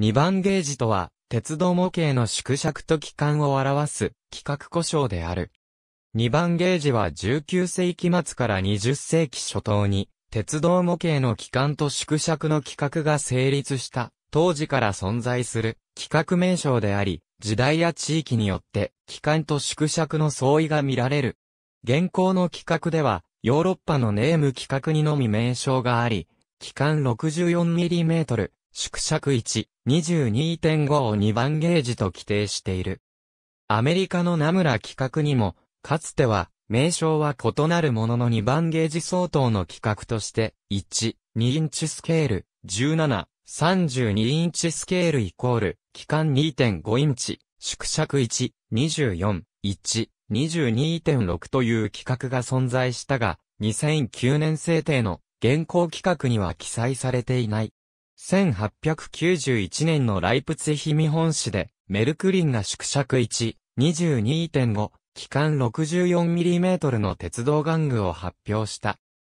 2番ゲージとは、鉄道模型の縮尺と機関を表す、規格故障である。2番ゲージは19世紀末から20世紀初頭に、鉄道模型の機関と縮尺の規格が成立した、当時から存在する、規格名称であり、時代や地域によって、機関と縮尺の相違が見られる。現行の規格では、ヨーロッパのネーム規格にのみ名称があり、機関 64mm、縮尺1、22.5を2番ゲージと規定している。アメリカのナムラ規格にも、かつては、名称は異なるものの2番ゲージ相当の規格として、1、2インチスケール、17、32インチスケールイコール、期間2.5インチ、縮尺1、24、1、22.6という規格が存在したが、2009年制定の現行規格には記載されていない。1891年のライプツヒ見本市で、メルクリンが縮尺1、22.5、期間 64mm の鉄道玩具を発表した。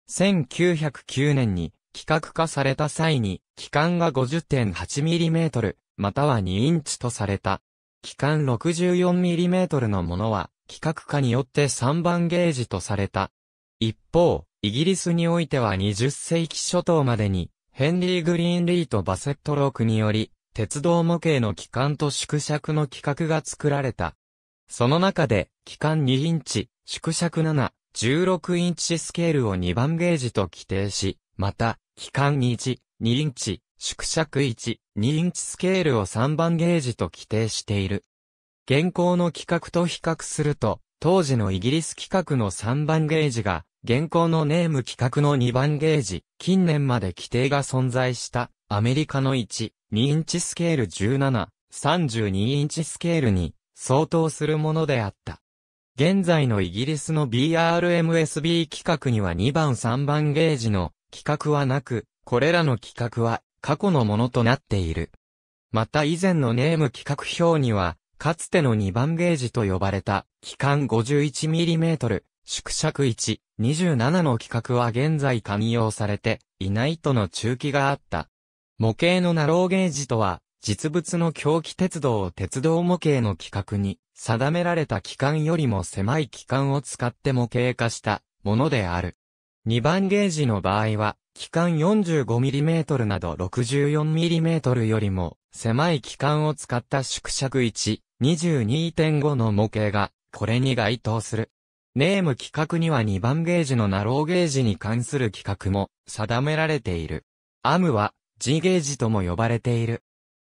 1909年に規格化された際に、期間が 50.8mm、または2インチとされた。期間 64mm のものは、規格化によって3番ゲージとされた。一方、イギリスにおいては20世紀初頭までに、ヘンリー・グリーンリーとバセット・ロークにより、鉄道模型の機関と縮尺の規格が作られた。その中で、機関2インチ、縮尺7、16インチスケールを2番ゲージと規定し、また、機関21、2インチ、縮尺1、2インチスケールを3番ゲージと規定している。現行の規格と比較すると、当時のイギリス規格の3番ゲージが現行のネーム規格の2番ゲージ、近年まで規定が存在した、アメリカの1、2インチスケール17、32インチスケールに相当するものであった。現在のイギリスの BRMSB 規格には2番3番ゲージの規格はなく、これらの規格は過去のものとなっている。また以前のネーム規格表には、かつての2番ゲージと呼ばれた、期間 51mm、縮尺1、27の規格は現在寛容されていないとの中期があった。模型のナローゲージとは、実物の狂気鉄道を鉄道模型の規格に定められた期間よりも狭い期間を使って模型化したものである。2番ゲージの場合は、期間 45mm など 64mm よりも狭い期間を使った縮尺1、22.5の模型がこれに該当する。ネーム規格には2番ゲージのナローゲージに関する規格も定められている。アムは G ゲージとも呼ばれている。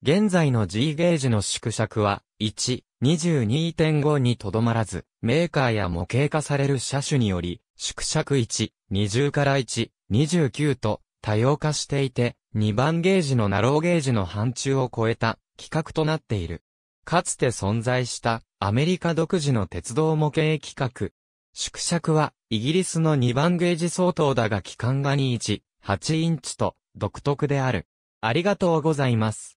現在の G ゲージの縮尺は1、22.5にとどまらず、メーカーや模型化される車種により、縮尺1、20から1、29と多様化していて、2番ゲージのナローゲージの範疇を超えた規格となっている。かつて存在したアメリカ独自の鉄道模型規格縮尺は、イギリスの2番ゲージ相当だが期間が2.18インチと、独特である。ありがとうございます。